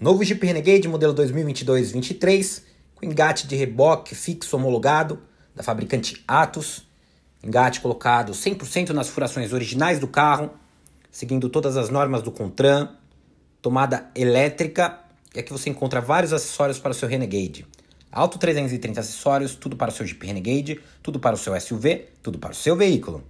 Novo Jeep Renegade modelo 2022-23, com engate de reboque fixo homologado da fabricante Atos. Engate colocado 100% nas furações originais do carro, seguindo todas as normas do Contran. Tomada elétrica, e aqui você encontra vários acessórios para o seu Renegade. Alto 330 acessórios, tudo para o seu Jeep Renegade, tudo para o seu SUV, tudo para o seu veículo.